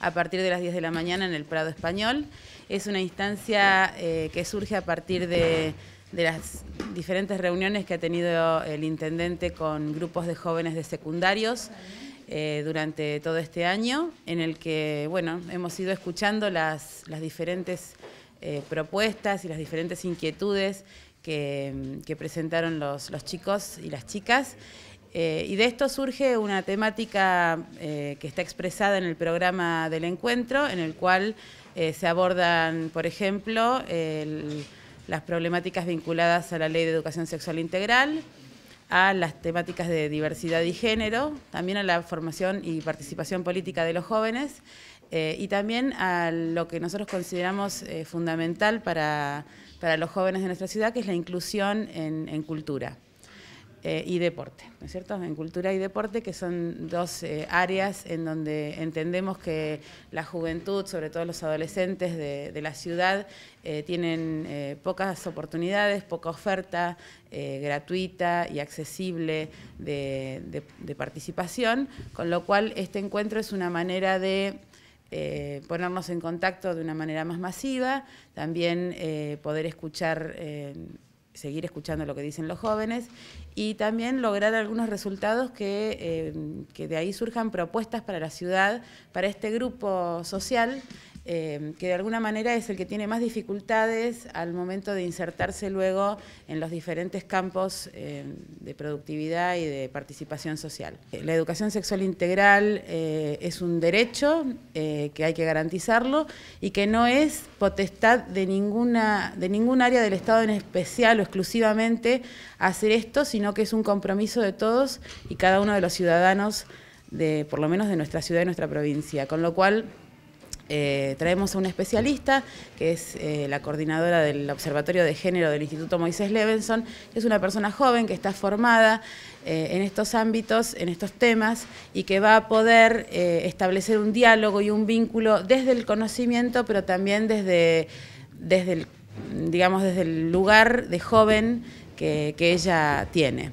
a partir de las 10 de la mañana en el Prado Español. Es una instancia eh, que surge a partir de, las diferentes reuniones que ha tenido el intendente con grupos de jóvenes de secundarios. Eh, durante todo este año, en el que bueno, hemos ido escuchando las, diferentes eh, propuestas y las diferentes inquietudes que, presentaron los, chicos y las chicas eh, y de esto surge una temática eh, que está expresada en el programa del encuentro, en el cual eh, se abordan, por ejemplo, las problemáticas vinculadas a la ley de educación sexual integral, a las temáticas de diversidad y género, también a la formación y participación política de los jóvenes y también a lo que nosotros consideramos fundamental para, los jóvenes de nuestra ciudad, que es la inclusión en cultura. Eh, y deporte, ¿no es cierto? En cultura y deporte, que son dos eh, áreas en donde entendemos que la juventud, sobre todo los adolescentes de, la ciudad, eh, tienen pocas oportunidades, poca oferta gratuita y accesible de, participación, con lo cual este encuentro es una manera de... ponernos en contacto de una manera más masiva, también poder escuchar seguir escuchando lo que dicen los jóvenes y también lograr algunos resultados que, eh, de ahí surjan propuestas para la ciudad, para este grupo social Em, que de alguna manera es el que tiene más dificultades al momento de insertarse luego en los diferentes campos em, de productividad y de participación social. Eh, la educación sexual integral eh, es un derecho eh, que hay que garantizarlo y que no es potestad de ninguna de ningún área del Estado en especial o exclusivamente hacer esto, sino que es un compromiso de todos y cada uno de los ciudadanos de por lo menos de nuestra ciudad y nuestra provincia, con lo cual eh, traemos a una especialista, que es eh, la coordinadora del Observatorio de Género del Instituto Moisés Levenson, que es una persona joven que está formada eh, en estos ámbitos, en estos temas, y que va a poder establecer un diálogo y un vínculo desde el conocimiento, pero también desde, el digamos, desde el lugar de joven que ella tiene.